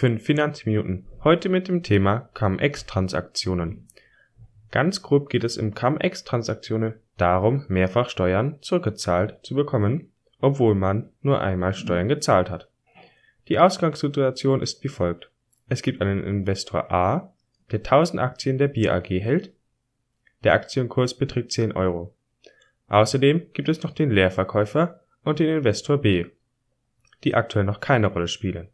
5 Finanzminuten. Heute mit dem Thema Cum-Ex-Transaktionen. Ganz grob geht es im Cum-Ex-Transaktionen darum, mehrfach Steuern zurückgezahlt zu bekommen, obwohl man nur einmal Steuern gezahlt hat. Die Ausgangssituation ist wie folgt. Es gibt einen Investor A, der 1000 Aktien der Bier AG hält. Der Aktienkurs beträgt 10 Euro. Außerdem gibt es noch den Leerverkäufer und den Investor B, die aktuell noch keine Rolle spielen.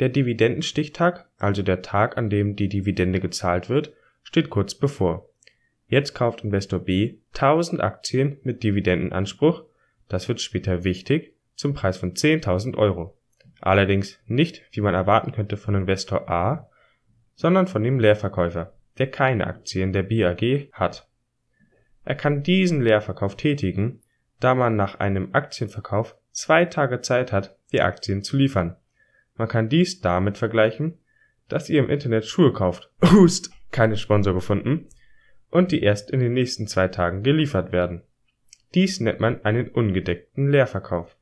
Der Dividendenstichtag, also der Tag, an dem die Dividende gezahlt wird, steht kurz bevor. Jetzt kauft Investor B 1000 Aktien mit Dividendenanspruch, das wird später wichtig, zum Preis von 10.000 Euro. Allerdings nicht, wie man erwarten könnte, von Investor A, sondern von dem Leerverkäufer, der keine Aktien der BAG hat. Er kann diesen Leerverkauf tätigen, da man nach einem Aktienverkauf zwei Tage Zeit hat, die Aktien zu liefern man kann dies damit vergleichen, dass ihr im Internet Schuhe kauft, hust, keine Sponsor gefunden, und die erst in den nächsten zwei Tagen geliefert werden. Dies nennt man einen ungedeckten Leerverkauf.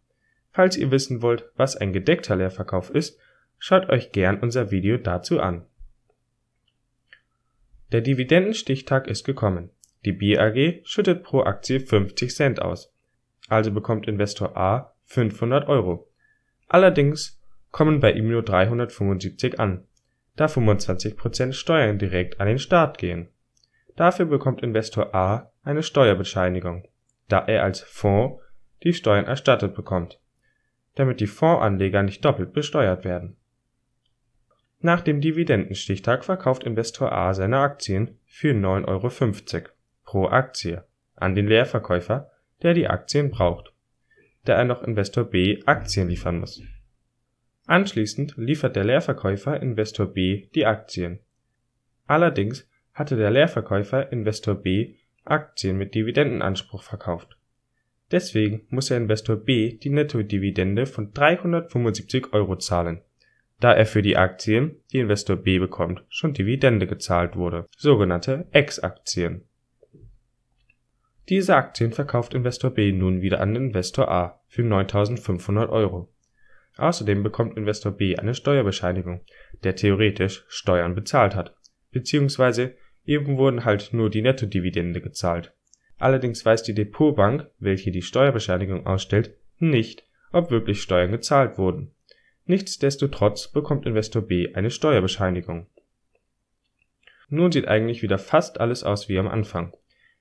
Falls ihr wissen wollt, was ein gedeckter Leerverkauf ist, schaut euch gern unser Video dazu an. Der Dividendenstichtag ist gekommen. Die Bier schüttet pro Aktie 50 Cent aus. Also bekommt Investor A 500 Euro. Allerdings kommen bei ihm nur 375 an, da 25 Steuern direkt an den Staat gehen. Dafür bekommt Investor A eine Steuerbescheinigung, da er als Fonds die Steuern erstattet bekommt, damit die Fondsanleger nicht doppelt besteuert werden. Nach dem Dividendenstichtag verkauft Investor A seine Aktien für 9,50 Euro pro Aktie an den Leerverkäufer, der die Aktien braucht, da er noch Investor B Aktien liefern muss Anschließend liefert der Leerverkäufer Investor B die Aktien. Allerdings hatte der Leerverkäufer Investor B Aktien mit Dividendenanspruch verkauft. Deswegen muss der Investor B die Nettodividende von 375 Euro zahlen, da er für die Aktien, die Investor B bekommt, schon Dividende gezahlt wurde, sogenannte Ex-Aktien. Diese Aktien verkauft Investor B nun wieder an Investor A für 9500 Euro Außerdem bekommt Investor B eine Steuerbescheinigung, der theoretisch Steuern bezahlt hat, beziehungsweise eben wurden halt nur die Nettodividende gezahlt. Allerdings weiß die Depotbank, welche die Steuerbescheinigung ausstellt, nicht, ob wirklich Steuern gezahlt wurden. Nichtsdestotrotz bekommt Investor B eine Steuerbescheinigung. Nun sieht eigentlich wieder fast alles aus wie am Anfang.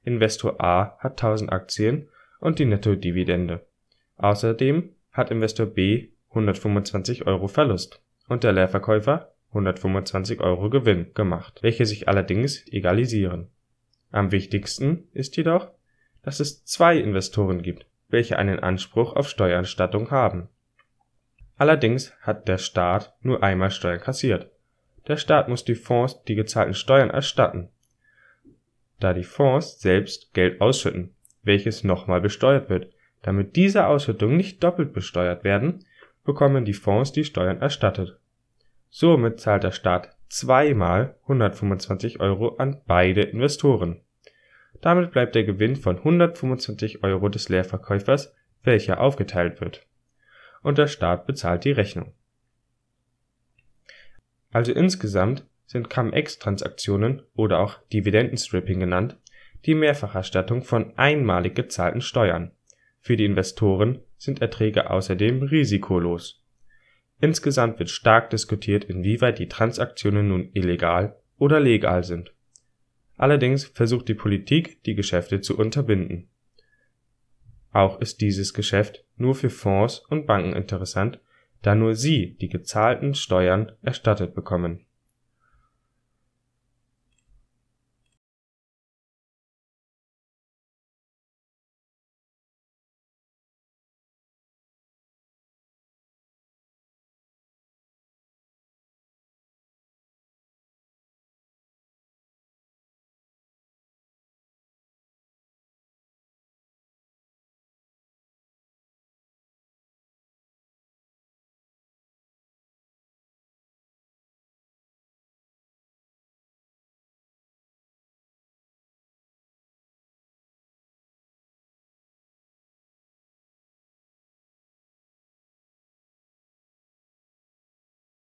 Investor A hat 1000 Aktien und die Nettodividende. Außerdem hat Investor B 125 Euro Verlust und der Leerverkäufer 125 Euro Gewinn gemacht, welche sich allerdings egalisieren. Am wichtigsten ist jedoch, dass es zwei Investoren gibt, welche einen Anspruch auf Steueranstattung haben. Allerdings hat der Staat nur einmal Steuern kassiert. Der Staat muss die Fonds die gezahlten Steuern erstatten, da die Fonds selbst Geld ausschütten, welches nochmal besteuert wird. Damit diese Ausschüttungen nicht doppelt besteuert werden, bekommen die Fonds die Steuern erstattet. Somit zahlt der Staat zweimal 125 Euro an beide Investoren. Damit bleibt der Gewinn von 125 Euro des Leerverkäufers, welcher aufgeteilt wird. Und der Staat bezahlt die Rechnung. Also insgesamt sind Cum-Ex-Transaktionen oder auch Dividendenstripping genannt die Mehrfacherstattung von einmalig gezahlten Steuern für die Investoren sind Erträge außerdem risikolos. Insgesamt wird stark diskutiert, inwieweit die Transaktionen nun illegal oder legal sind. Allerdings versucht die Politik, die Geschäfte zu unterbinden. Auch ist dieses Geschäft nur für Fonds und Banken interessant, da nur sie die gezahlten Steuern erstattet bekommen